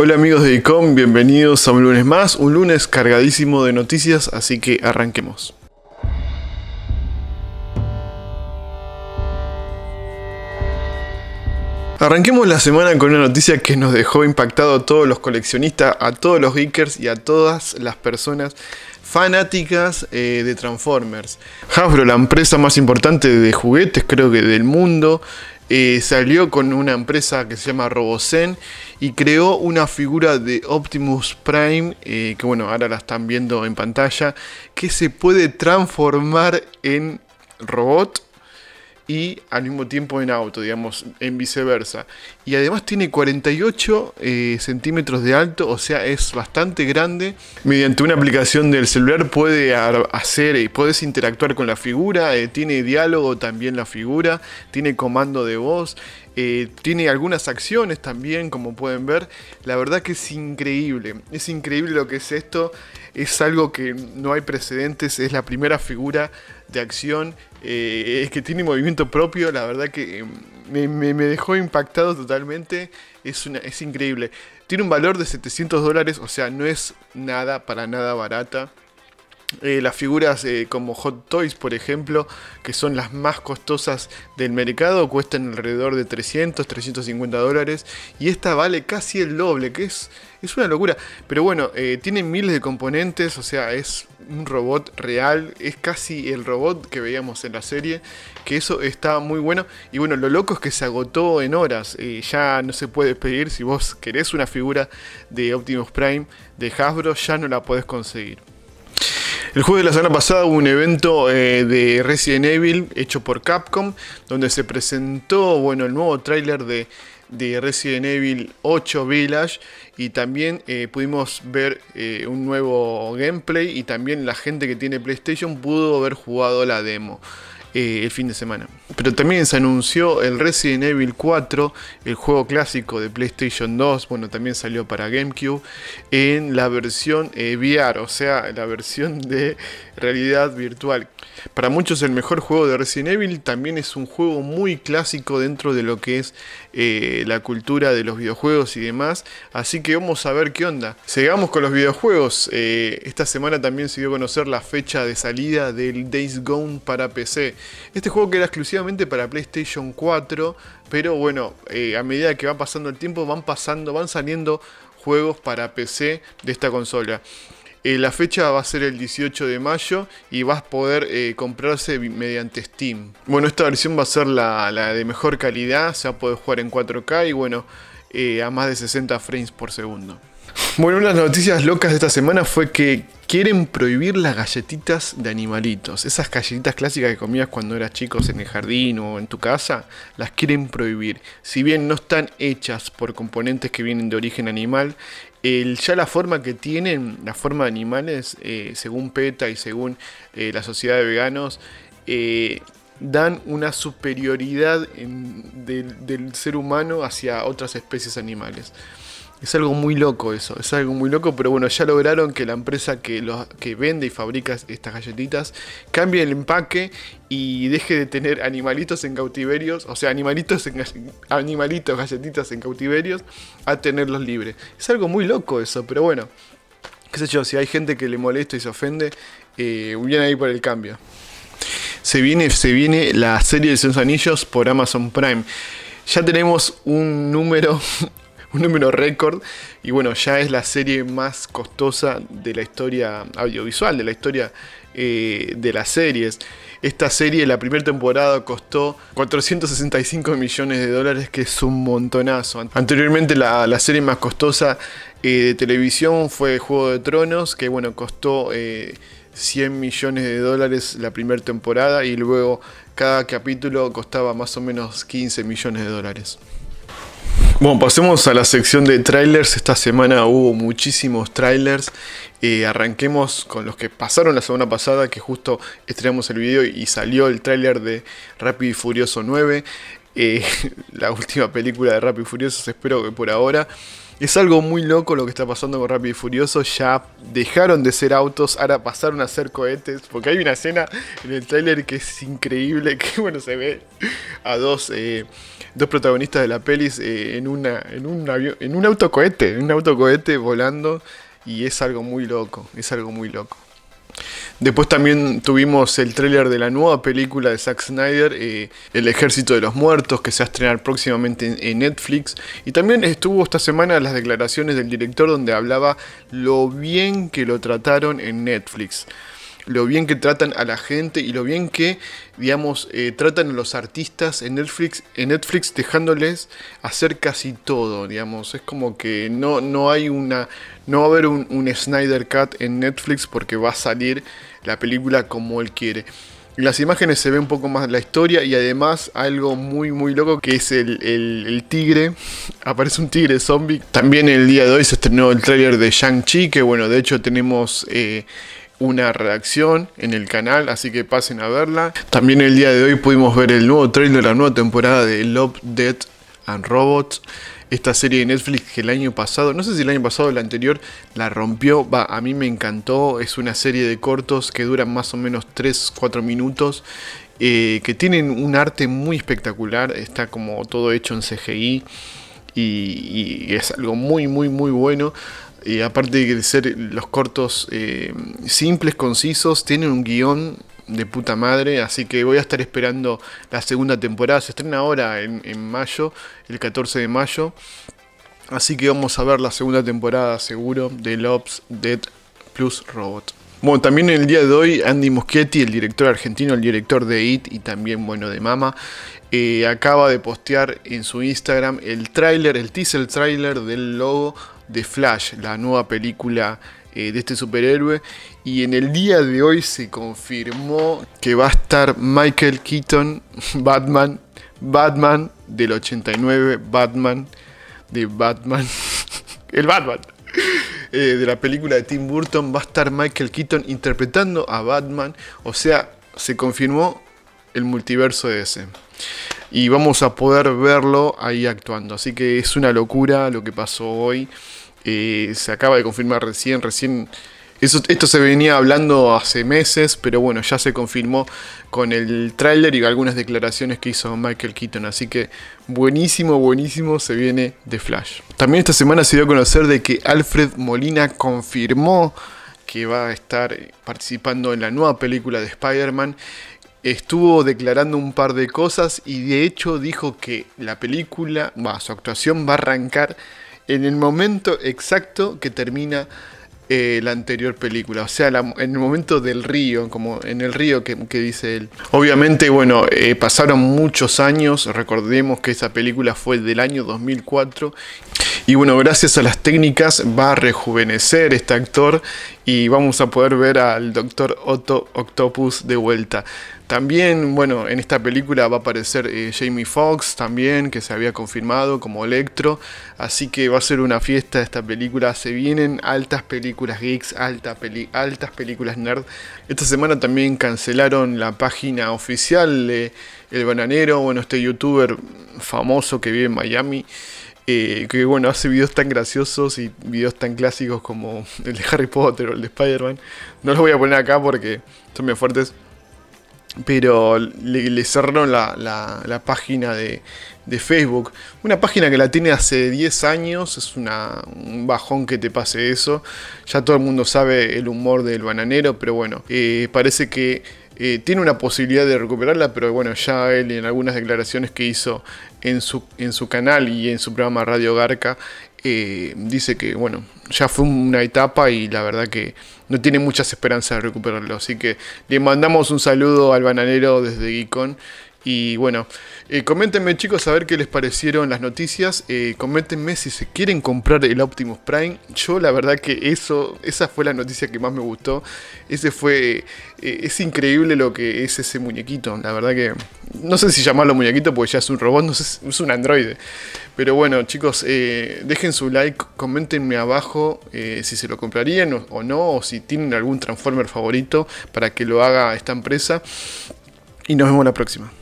Hola amigos de ICOM, bienvenidos a un lunes más, un lunes cargadísimo de noticias, así que arranquemos. Arranquemos la semana con una noticia que nos dejó impactado a todos los coleccionistas, a todos los geekers y a todas las personas fanáticas eh, de Transformers. Hasbro, la empresa más importante de juguetes creo que del mundo, eh, salió con una empresa que se llama Robocen y creó una figura de Optimus Prime, eh, que bueno, ahora la están viendo en pantalla, que se puede transformar en robot y al mismo tiempo en auto, digamos, en viceversa. Y además tiene 48 eh, centímetros de alto, o sea, es bastante grande. Mediante una aplicación del celular puede hacer y eh, puedes interactuar con la figura, eh, tiene diálogo también la figura, tiene comando de voz. tiene algunas acciones también, como pueden ver. La verdad que es increíble. Es increíble lo que es esto. Es algo que no hay precedentes. Es la primera figura de acción, eh, es que tiene movimiento propio, la verdad que eh, me, dejó impactado totalmente, es, es increíble. Tiene un valor de 700 dólares, o sea, no es nada, para nada barata. Eh, las figuras eh, como Hot Toys, por ejemplo, que son las más costosas del mercado, cuestan alrededor de 300, 350 dólares. Y esta vale casi el doble, que es, es una locura. Pero bueno, eh, tiene miles de componentes, o sea, es un robot real, es casi el robot que veíamos en la serie, que eso está muy bueno. Y bueno, lo loco es que se agotó en horas, ya no se puede pedir, si vos querés una figura de Optimus Prime de Hasbro, ya no la podés conseguir. El jueves de la semana pasada hubo un evento eh, de Resident Evil hecho por Capcom, donde se presentó bueno, el nuevo tráiler de, Resident Evil 8 Village y también eh, pudimos ver eh, un nuevo gameplay y también la gente que tiene PlayStation pudo haber jugado la demo. Eh, el fin de semana. Pero también se anunció el Resident Evil 4, el juego clásico de PlayStation 2, bueno, también salió para GameCube, en la versión eh, VR, o sea, la versión de realidad virtual. Para muchos el mejor juego de Resident Evil también es un juego muy clásico dentro de lo que es eh, la cultura de los videojuegos y demás, así que vamos a ver qué onda. Sigamos con los videojuegos, esta semana también se dio a conocer la fecha de salida del Days Gone para PC. Este juego queda exclusivamente para PlayStation 4, pero bueno, eh, a medida que va pasando el tiempo van pasando, van saliendo juegos para PC de esta consola. Eh, la fecha va a ser el 18 de mayo y vas a poder eh, comprarse mediante Steam. Bueno, esta versión va a ser la, la, de mejor calidad, se va a poder jugar en 4K y bueno, a más de 60 frames por segundo. Bueno, una de las noticias locas de esta semana fue que quieren prohibir las galletitas de animalitos. Esas galletitas clásicas que comías cuando eras chico en el jardín o en tu casa, las quieren prohibir. Si bien no están hechas por componentes que vienen de origen animal, ya la forma que tienen, la forma de animales, eh, según PETA y según eh, la sociedad de veganos, eh, dan una superioridad del ser humano hacia otras especies animales. Es algo muy loco eso, es algo muy loco, pero bueno, ya lograron que la empresa que, que vende y fabrica estas galletitas cambie el empaque y deje de tener animalitos en cautiverios, o sea, animalitos, en, animalitos galletitas en cautiverios, a tenerlos libres. Es algo muy loco eso, pero bueno, qué sé yo, si hay gente que le molesta y se ofende, eh, ahí por el cambio. Se viene, se viene la serie de 100 Anillos por Amazon Prime ya tenemos un número un número récord. Y bueno, ya es la serie más costosa de la historia audiovisual, de la historia eh, de las series. Esta serie, la primera temporada, costó 465 millones de dólares, que es un montonazo. Anteriormente la, serie más costosa eh, de televisión fue Juego de Tronos, que bueno, costó... 100 eh, millones de dólares la primera temporada y luego cada capítulo costaba más o menos 15 millones de dólares. Bueno, pasemos a la sección de trailers. Esta semana hubo muchísimos trailers. Eh, arranquemos con los que pasaron la semana pasada, que justo estrenamos el video y salió el trailer de Rápido y Furioso 9, eh, la última película de Rápido y Furioso, espero que por ahora. Es algo muy loco lo que está pasando con Rápido y Furioso. Ya dejaron de ser autos, ahora pasaron a ser cohetes. Porque hay una escena en el tráiler que es increíble, que bueno, se ve a dos, eh, protagonistas de la pelis eh, en, una, en, un en un autocohete, en un autocohete volando. Y es algo muy loco, es algo muy loco. Después también tuvimos el tráiler de la nueva película de Zack Snyder, eh, El Ejército de los Muertos, que se va a estrenar próximamente en, Netflix. Y también estuvo esta semana las declaraciones del director donde hablaba lo bien que lo trataron en Netflix lo bien que tratan a la gente y lo bien que, digamos, eh, tratan a los artistas en Netflix, en Netflix dejándoles hacer casi todo, digamos. Es como que no, no hay una. No va a haber un, Snyder Cut en Netflix porque va a salir la película como él quiere. En las imágenes se ve un poco más la historia y además algo muy muy loco que es el, el, tigre. Aparece un tigre zombie. También el día de hoy se estrenó el tráiler de Shang-Chi, que bueno, de hecho tenemos eh, una reacción en el canal, así que pasen a verla. También el día de hoy pudimos ver el nuevo trailer, la nueva temporada de Love, Dead and Robots. Esta serie de Netflix que el año pasado, no sé si el año pasado o el anterior, la rompió. Va, a mí me encantó. Es una serie de cortos que duran más o menos 3-4 minutos. Eh, que tienen un arte muy espectacular. Está como todo hecho en CGI. y es algo muy, muy, muy bueno aparte de ser los cortos eh, simples, concisos, tienen un guión de puta madre, así que voy a estar esperando la segunda temporada. Se estrena ahora en, mayo, el 14 de mayo. Así que vamos a ver la segunda temporada seguro de Lobs Dead Plus Robot. Bueno, también en el día de hoy Andy Muschietti, el director argentino, el director de IT y también, bueno, de Mama, eh, acaba de postear en su Instagram el tráiler, el teaser trailer del logo de Flash, la nueva película eh, de este superhéroe. Y en el día de hoy se confirmó que va a estar Michael Keaton, Batman, Batman del 89, Batman de Batman, el Batman. Eh, de la película de Tim Burton va a estar Michael Keaton interpretando a Batman, o sea, se confirmó el multiverso de ese y vamos a poder verlo ahí actuando. Así que es una locura lo que pasó hoy. Eh, se acaba de confirmar recién, recién... esto se venía hablando hace meses, pero bueno, ya se confirmó con el tráiler y algunas declaraciones que hizo Michael Keaton. Así que buenísimo, buenísimo, se viene de Flash. También esta semana se dio a conocer de que Alfred Molina confirmó que va a estar participando en la nueva película de Spider-Man estuvo declarando un par de cosas y de hecho dijo que la película, su actuación va a arrancar en el momento exacto que termina eh, la anterior película, o sea, en el momento del río, como en el río que, dice él. Obviamente, bueno, eh, pasaron muchos años, recordemos que esa película fue del año 2004 y bueno, gracias a las técnicas va a rejuvenecer este actor y vamos a poder ver al doctor Otto Octopus de vuelta. También, bueno, en esta película va a aparecer eh, Jamie Foxx también, que se había confirmado como Electro. Así que va a ser una fiesta esta película. Se vienen altas películas geeks, altas películas nerd. Esta semana también cancelaron la página oficial de El Bananero, bueno, este youtuber famoso que vive en Miami. Eh, que bueno, hace videos tan graciosos y videos tan clásicos como el de Harry Potter o el de Spider-Man. No los voy a poner acá porque son bien fuertes pero le, cerraron la, página de, Facebook. Una página que la tiene hace 10 años, es un bajón que te pase eso. Ya todo el mundo sabe el humor del bananero, pero bueno, eh, parece que eh, tiene una posibilidad de recuperarla, pero bueno, ya él en algunas declaraciones que hizo su, en su canal y en su programa Radio Garca, eh, dice que, bueno, ya fue una etapa y la verdad que no tiene muchas esperanzas de recuperarlo. Así que le mandamos un saludo al bananero desde Geekon y bueno. Eh, coméntenme chicos a ver qué les parecieron las noticias. Eh, coméntenme si se quieren comprar el Optimus Prime. Yo la verdad que eso, esa fue la noticia que más me gustó. Ese fue, eh, es increíble lo que es ese muñequito. La verdad que no sé si llamarlo muñequito porque ya es un robot, no sé, es un androide. Pero bueno chicos, dejen su like, coméntenme abajo si se lo comprarían o no, o si tienen algún Transformer favorito para que lo haga esta empresa. Y nos vemos la próxima.